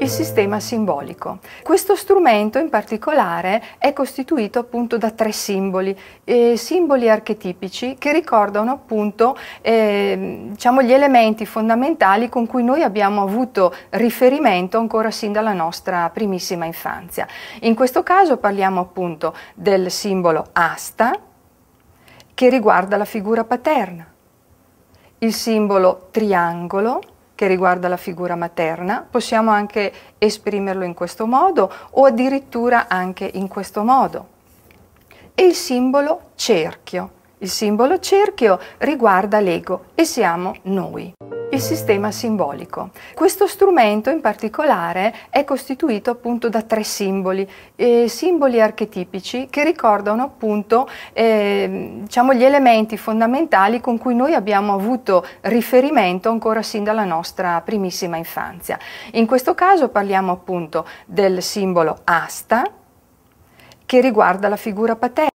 il sistema simbolico. Questo strumento in particolare è costituito appunto da tre simboli, eh, simboli archetipici che ricordano appunto eh, diciamo gli elementi fondamentali con cui noi abbiamo avuto riferimento ancora sin dalla nostra primissima infanzia. In questo caso parliamo appunto del simbolo asta che riguarda la figura paterna, il simbolo triangolo che riguarda la figura materna, possiamo anche esprimerlo in questo modo o addirittura anche in questo modo. E il simbolo cerchio. Il simbolo cerchio riguarda l'ego e siamo noi il sistema simbolico. Questo strumento in particolare è costituito appunto da tre simboli, eh, simboli archetipici che ricordano appunto eh, diciamo gli elementi fondamentali con cui noi abbiamo avuto riferimento ancora sin dalla nostra primissima infanzia. In questo caso parliamo appunto del simbolo asta che riguarda la figura paterna